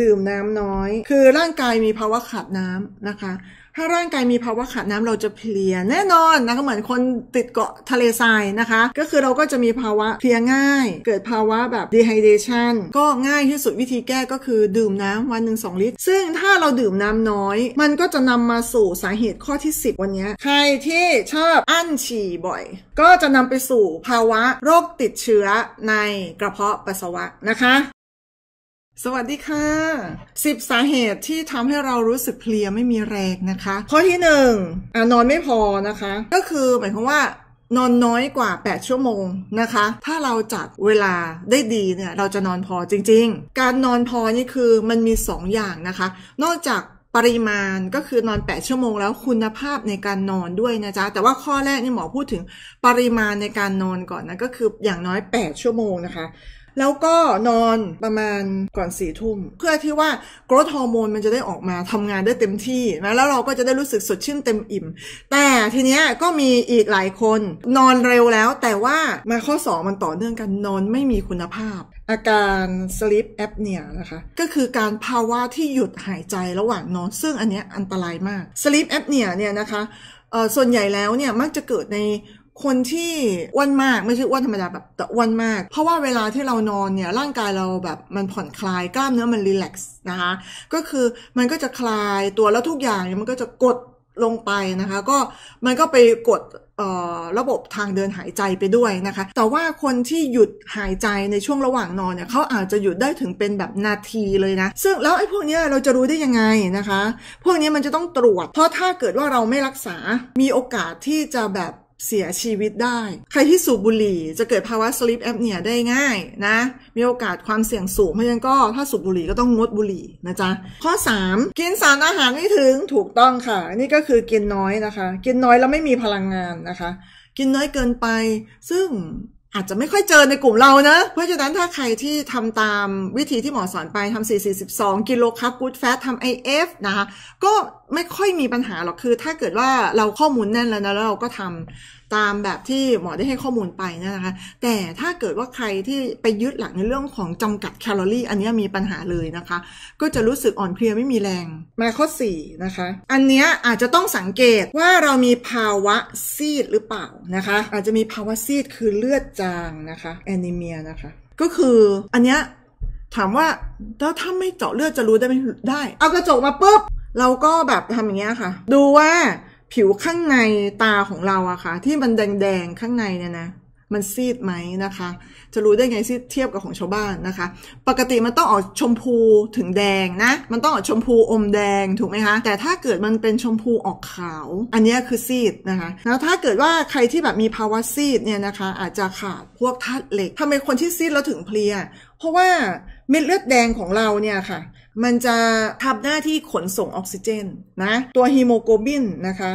ดื่มน้ำน้อย คือร่างกายมีภาวะขาดน้ำนะคะ ถ้าร่างกายมีภาวะขาดน้ำเราจะเพลียแน่นอนนะคะเหมือนคนติดเกาะทะเลทรายนะคะ ก็คือเราก็จะมีภาวะเพลียง่าย เกิดภาวะแบบ dehydration ก็ง่ายที่สุดวิธีแก้ก็คือดื่มน้ำวันหนึ่งสองลิตร ซึ่งถ้าเราดื่มน้ำน้อย มันก็จะนำมาสู่สาเหตุข้อที่ 10 วันนี้ ใครที่ชอบอั้นฉี่บ่อย ก็จะนำไปสู่ภาวะโรคติดเชื้อในกระเพาะปัสสาวะนะคะสวัสดีค่ะ10สาเหตุที่ทำให้เรารู้สึกเพลียไม่มีแรงนะคะข้อที่1อ่ะนอนไม่พอนะคะ ก็คือหมายความว่านอนน้อยกว่า8 ชั่วโมงนะคะ ถ้าเราจัดเวลาได้ดีเนี่ยเราจะนอนพอจริง ๆ การนอนพอนี่คือมันมี 2 อย่างนะคะ นอกจากปริมาณก็คือนอน 8 ชั่วโมงแล้วคุณภาพในการนอนด้วยนะจ๊ะแต่ว่าข้อแรกนี่หมอพูดถึงปริมาณในการนอนก่อนนะก็คือ อย่างน้อย8ชั่วโมงนะคะแล้วก็นอนประมาณก่อนสี่ทุ่มเพื่อที่ว่าโกรทฮอร์โมนมันจะได้ออกมาทำงานได้เต็มที่นะ แล้วเราก็จะได้รู้สึกสดชื่นเต็มอิ่ม แต่ทีเนี้ยก็มีอีกหลายคนนอนเร็วแล้วแต่ว่ามาข้อ2มันต่อเนื่องกันนอนไม่มีคุณภาพ อาการ sleep apnea นะคะ ก็คือการภาวะที่หยุดหายใจระหว่างนอน ซึ่งอันเนี้ยอันตรายมาก sleep apnea เนี่ยนะคะ ส่วนใหญ่แล้วเนี่ยมักจะเกิดในคนที่อ้วนมาก ไม่ใช่อ้วนธรรมดาแบบแต่อ้วนมาก เพราะว่าเวลาที่เรานอนเนี่ยร่างกายเราแบบมันผ่อนคลายกล้ามเนื้อมันรีแลกซ์นะคะก็คือมันก็จะคลายตัวแล้วทุกอย่างมันก็จะกดลงไปนะคะ ก็มันก็ไปกดระบบทางเดินหายใจไปด้วยนะคะ แต่ว่าคนที่หยุดหายใจในช่วงระหว่างนอนเนี่ยเขาอาจจะหยุดได้ถึงเป็นแบบนาทีเลยนะซึ่งแล้วไอ้พวกนี้เราจะรู้ได้ยังไงนะคะพวกนี้มันจะต้องตรวจ เพราะถ้าเกิดว่าเราไม่รักษามีโอกาสที่จะแบบเสียชีวิตได้ ใครที่สูบบุหรี่จะเกิดภาวะสลิปแอปเนียได้ง่ายนะ มีโอกาสความเสี่ยงสูงเพราะฉะนั้นก็ถ้าสูบบุหรี่ก็ต้องงดบุหรี่นะจ๊ะ ข้อ 3 กินสารอาหารไม่ถึงถูกต้องค่ะ นี่ก็คือกินน้อยนะคะ กินน้อยแล้วไม่มีพลังงานนะคะ กินน้อยเกินไปซึ่งอาจจะไม่ค่อยเจอในกลุ่มเรานะ เพราะฉะนั้นถ้าใครที่ทำตามวิธีที่หมอสอนไปทำ442กิโลคาร์บูดแฟตทำ IF นะคะก็ไม่ค่อยมีปัญหาหรอกคือถ้าเกิดว่าเราข้อมูลแน่นแล้วนะแล้วเราก็ทำตามแบบที่หมอได้ให้ข้อมูลไปนะคะ แต่ถ้าเกิดว่าใครที่ไปยึดหลักในเรื่องของจำกัดแคลอรี่ อันนี้มีปัญหาเลยนะคะ ก็จะรู้สึกอ่อนเพลียไม่มีแรงมาข้อ4นะคะอันนี้อาจจะต้องสังเกตว่าเรามีภาวะซีดหรือเปล่านะคะ อาจจะมีภาวะซีดคือเลือดจางนะคะแอนิเมียนะคะก็คืออันเนี้ยถามว่าถ้าถ้าไม่เจาะเลือดจะรู้ได้ไหมได้ เอากระจกมาปุ๊บ เราก็แบบทำอย่างเงี้ยค่ะ ดูว่าผิวข้างในตาของเราอะค่ะ ที่มันแดงๆข้างในเนี่ยนะมันซีดไหมนะคะ จะรู้ได้ไงซีดเทียบกับของชาวบ้านนะคะ ปกติมันต้องออกชมพูถึงแดงนะ มันต้องออกชมพูอมแดงถูกไหมคะ แต่ถ้าเกิดมันเป็นชมพูออกขาว อันนี้คือซีดนะคะ แล้วถ้าเกิดว่าใครที่แบบมีภาวะซีดเนี่ยนะคะ อาจจะขาดพวกธาตุเหล็กทำไมคนที่ซีดแล้วถึงเพลีย เพราะว่าเม็ดเลือดแดงของเราเนี่ยค่ะ มันจะทำหน้าที่ขนส่งออกซิเจนนะ ตัวฮีโมโกลบินนะคะ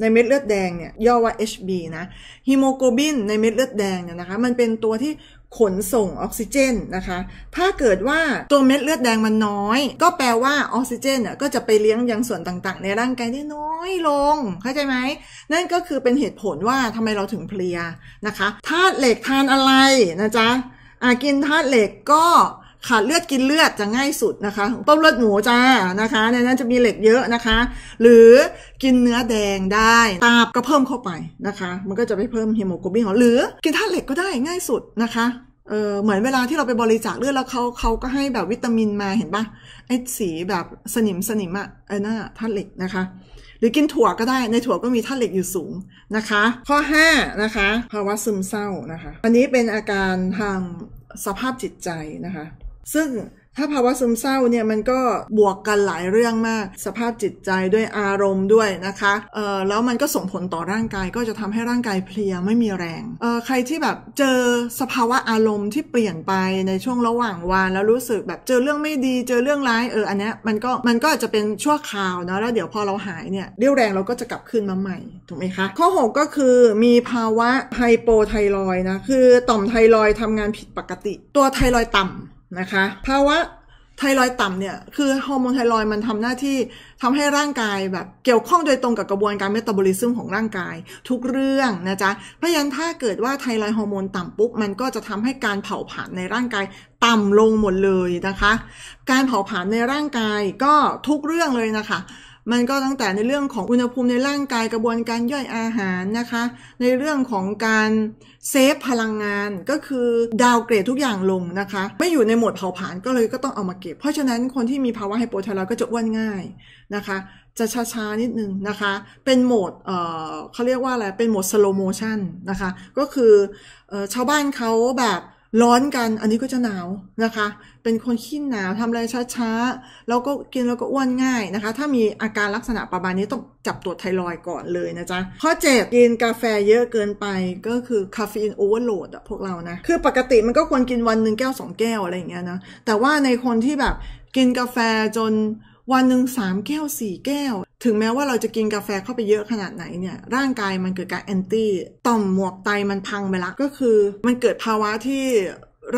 ในเม็ดเลือดแดงเนี่ยย่อว่า HB นะฮีโมโกลบินในเม็ดเลือดแดงเนี่ยนะคะมันเป็นตัวที่ขนส่งออกซิเจนนะคะ ถ้าเกิดว่าตัวเม็ดเลือดแดงมันน้อย ก็แปลว่าออกซิเจนน่ยก็จะไปเลี้ยงยังส่วนต่างๆ ในร่างกายได้น้อยลง เข้าใจไหมนั่นก็คือเป็นเหตุผลว่าทำไมเราถึงเพลียนะคะธาตุเหล็กทานอะไรนะจ๊ะากินธาตุเหล็กก็ขาดเลือดกินเลือดจะง่ายสุดนะคะต้มเลือดหมูจ้านะคะในนั้นจะมีเหล็กเยอะนะคะ หรือกินเนื้อแดงได้ตับก็เพิ่มเข้าไปนะคะ มันก็จะไปเพิ่มฮีโมโกลบินของหรือกินธาตุเหล็กก็ได้ง่ายสุดนะคะเออเหมือนเวลาที่เราไปบริจาคเลือดแล้วเขาเขาก็ให้แบบวิตามินมาเห็นปะไอ้สีแบบสนิมสนิมอะไอ้น่าธาตุเหล็กนะคะ หรือกินถั่วก็ได้ในถั่วก็มีธาตุเหล็กอยู่สูงนะคะ ข้อ5นะคะภาวะซึมเศร้านะคะ อันนี้เป็นอาการทางสภาพจิตใจนะคะซึ่งถ้าภาวะซึมเศร้าเนี่ยมันก็บวกกันหลายเรื่องมากสภาพจิตใจด้วยอารมณ์ด้วยนะคะเอ่อแล้วมันก็ส่งผลต่อร่างกายก็จะทำให้ร่างกายเพลียไม่มีแรงเอ่อใครที่แบบเจอสภาวะอารมณ์ที่เปลี่ยนไปในช่วงระหว่างวันแล้วรู้สึกแบบเจอเรื่องไม่ดีเจอเรื่องร้ายเอออันเนี้ยมันก็มันก็อาจจะเป็นชั่วคราวเนาะแล้วเดี๋ยวพอเราหายเนี่ยเรี่ยวแรงเราก็จะกลับขึ้นมาใหม่ถูกไหมคะข้อ 6 ก็คือมีภาวะไฮโปไทรอยนะคือต่อมไทรอยทำงานผิดปกติ ตัวไทรอยต่ำนะคะภาวะไทรอยต่ำเนี่ยคือฮอร์โมนไทรอยมันทำหน้าที่ทำให้ร่างกายแบบเกี่ยวข้องโดยตรงกับกระบวนการเมตาบอลิซึมของร่างกายทุกเรื่องนะจ๊ะเพราะฉะนั้นถ้าเกิดว่าไทรอยฮอร์โมนต่ำปุ๊บมันก็จะทำให้การเผาผลาญในร่างกายต่ำลงหมดเลยนะคะ การเผาผลาญในร่างกายก็ทุกเรื่องเลยนะคะมันก็ตั้งแต่ในเรื่องของอุณหภูมิในร่างกายกระบวนการย่อยอาหารนะคะ ในเรื่องของการเซฟพลังงานก็คือดาวเกรดทุกอย่างลงนะคะไม่อยู่ในโหมดเผาผลาญก็เลยก็ต้องเอามาเก็บ เพราะฉะนั้นคนที่มีภาวะไฮโปไทรอยก็จะอ้วนง่ายนะคะจะช้าๆนิดนึงนะคะ เป็นโหมดเเขาเรียกว่าอะไรเป็นโหมดสโลโมชันนะคะก็คืออชาวบ้านเขาแบบร้อนกันอันนี้ก็จะหนาวนะคะ เป็นคนขี้หนาวทำอะไรช้าๆ แล้วก็กินแล้วก็อ้วนง่ายนะคะ ถ้ามีอาการลักษณะประมาณนี้ต้องจับตรวจไทรอยก่อนเลยนะจ๊ะ ข้อเจ็บกินกาแฟเยอะเกินไปก็คือคาเฟอีนโอเวอร์โหลดอะพวกเรานะ คือปกติมันก็ควรกินวันหนึ่งแก้วสองแก้วอะไรอย่างเงี้ยนะ แต่ว่าในคนที่แบบกินกาแฟจนวันหนึ่งสามแก้วสี่แก้วถึงแม้ว่าเราจะกินกาแฟเข้าไปเยอะขนาดไหนเนี่ย ร่างกายมันเกิดการแอนตี้ต่อมหมวกไตมันพังไปละก็คือ มันเกิดภาวะที่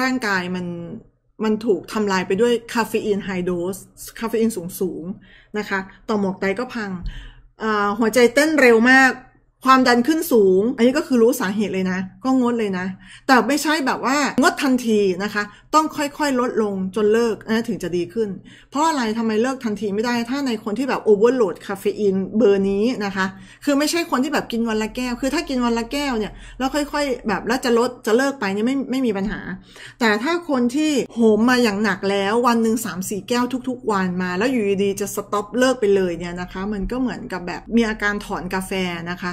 ร่างกายมัน มันถูกทำลายไปด้วยคาเฟอีนไฮโดสคาเฟอีนสูงสูงนะคะ ต่อหมวกไตก็พัง หัวใจเต้นเร็วมากความดันขึ้นสูง อันนี้ก็คือรู้สาเหตุเลยนะ ก็งดเลยนะ แต่ไม่ใช่แบบว่างดทันทีนะคะ ต้องค่อยๆลดลงจนเลิกนะถึงจะดีขึ้น เพราะอะไรทำไมเลิกทันทีไม่ได้ ถ้าในคนที่แบบโอเวอร์โหลดคาเฟอีนเบอร์นี้นะคะ คือไม่ใช่คนที่แบบกินวันละแก้ว คือถ้ากินวันละแก้วเนี่ยแล้วค่อย ๆแบบแล้วจะลดจะเลิกไปเนี่ยไม่ไม่มีปัญหา แต่ถ้าคนที่โหมมาอย่างหนักแล้ว วันหนึ่งสามสี่แก้วทุก ๆ วันมา แล้วอยู่ดีๆจะสต็อปเลิกไปเลยเนี่ยนะคะ มันก็เหมือนกับแบบมีอาการถอนกาแฟนะคะ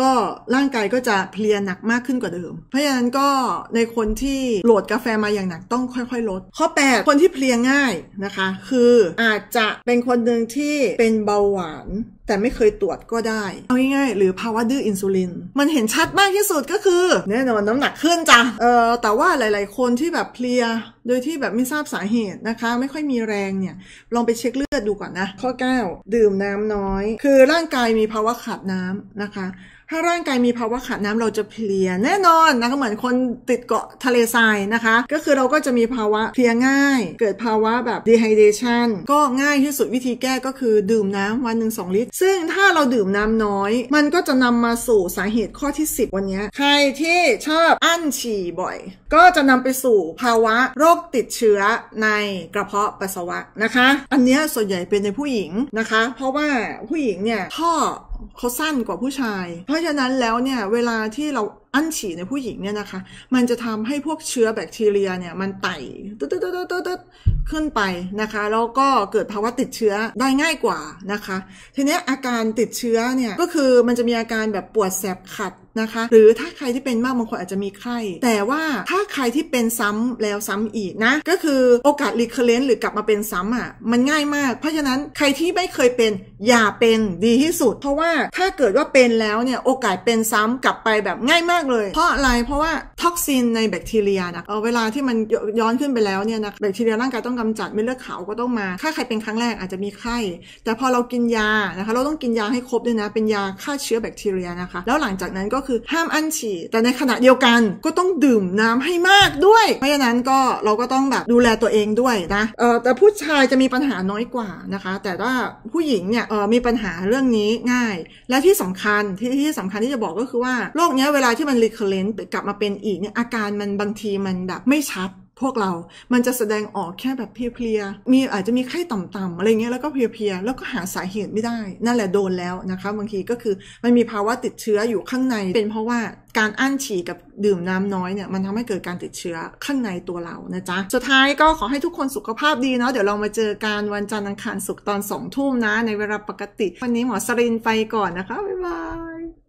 ก็ร่างกายก็จะเพลียหนักมากขึ้นกว่าเดิม เพราะฉะนั้นก็ในคนที่โหลดกาแฟมาอย่างหนักต้องค่อยๆ ลด ข้อ8คนที่เพลียง่ายนะคะ คืออาจจะเป็นคนหนึ่งที่เป็นเบาหวาน แต่ไม่เคยตรวจก็ได้เอาง่ายๆหรือภาวะดื้ออินซูลินมันเห็นชัดมากที่สุดก็คือแน่นอนน้ำหนักขึ้นจ้ะเออแต่ว่าหลาย ๆ คนที่แบบเพลียโดยที่แบบไม่ทราบสาเหตุนะคะ ไม่ค่อยมีแรงเนี่ยลองไปเช็คเลือดดูก่อนนะ ข้อ 9 ดื่มน้ำน้อย คือร่างกายมีภาวะขาดน้ำนะคะถ้าร่างกายมีภาวะขาดน้ำเราจะเพลียแน่นอนนะคะเหมือนคนติดเกาะทะเลทรายนะคะ ก็คือเราก็จะมีภาวะเพลียง่ายเกิดภาวะแบบ dehydration ก็ง่ายที่สุดวิธีแก้ก็คือดื่มน้ำวันหนึ่งสองลิตร ซึ่งถ้าเราดื่มน้ำน้อย มันก็จะนำมาสู่สาเหตุข้อที่ 10 วันนี้ ใครที่ชอบอั้นฉี่บ่อย ก็จะนำไปสู่ภาวะโรคติดเชื้อในกระเพาะปัสสาวะนะคะ อันนี้ส่วนใหญ่เป็นในผู้หญิงนะคะ เพราะว่าผู้หญิงเนี่ยท่อเขาสั้นกว่าผู้ชาย เพราะฉะนั้นแล้วเนี่ยเวลาที่เราอั้นฉี่ในผู้หญิงเนี่ยนะคะมันจะทำให้พวกเชื้อแบคทีเรียเนี่ยมันไต่ตึ๊ดตึ๊ดตดตดขึ้นไปนะคะ แล้วก็เกิดภาวะติดเชื้อได้ง่ายกว่านะคะ ทีนี้อาการติดเชื้อเนี่ยก็คือมันจะมีอาการแบบปวดแสบขัดนะคะ หรือถ้าใครที่เป็นมากบางคนอาจจะมีไข้ แต่ว่าถ้าใครที่เป็นซ้ำแล้วซ้ำอีกนะ ก็คือโอกาสรีเคเลนต์หรือกลับมาเป็นซ้ำอ่ะมันง่ายมาก เพราะฉะนั้นใครที่ไม่เคยเป็นอย่าเป็นดีที่สุด เพราะว่าถ้าเกิดว่าเป็นแล้วเนี่ยโอกาสเป็นซ้ำกลับไปแบบง่ายมากกเลยเพราะอะไรเพราะว่า ท็อกซินในแบคทีเรียนะเเวลาที่มันย้อนขึ้นไปแล้วเนี่ยนะแบคทีเรียร่างกายต้องกำจัดไม่เลือดขาวก็ต้องมา ถ้าใครเป็นครั้งแรกอาจจะมีไข้ แต่พอเรากินยานะคะ เราต้องกินยาให้ครบด้วยนะเป็นยาฆ่าเชื้อแบคทีเรียนะคะ แล้วหลังจากนั้นก็คือห้ามอั้นฉี่ แต่ในขณะเดียวกันก็ต้องดื่มน้ำให้มากด้วย เพราะฉะนั้นก็เราก็ต้องแบบดูแลตัวเองด้วยนะเออแต่ผู้ชายจะมีปัญหาน้อยกว่านะคะ แต่ว่าผู้หญิงเนี่ยเออมีปัญหาเรื่องนี้ง่าย และที่สำคัญที่ที่สำคัญที่จะบอกก็คือว่าโรคเนี้ยเวลาที่มันันรีเครเนต์กลับมาเป็นอีกเนี่ยอาการมันบางทีมันแบบไม่ชัดพวกเรามันจะแสดงออกแค่แบบเพลียๆมีอาจจะมีไข้ต่ำๆอะไรเงี้ยแล้วก็เพลียๆแล้วก็หาสาเหตุไม่ได้นั่นแหละโดนแล้วนะคะ บางทีก็คือมันมีภาวะติดเชื้ออยู่ข้างใน เป็นเพราะว่าการอั้นฉี่กับดื่มน้ำน้อยเนี่ย มันทำให้เกิดการติดเชื้อข้างในตัวเรานะจ๊ะ สุดท้ายก็ขอให้ทุกคนสุขภาพดีเนาะเดี๋ยวเรามาเจอกันวันจันทร์อังคารศุกร์ตอนสองทุ่มนะ ในเวลาปกติ วันนี้หมอสรินไปก่อนนะคะบ๊ายบาย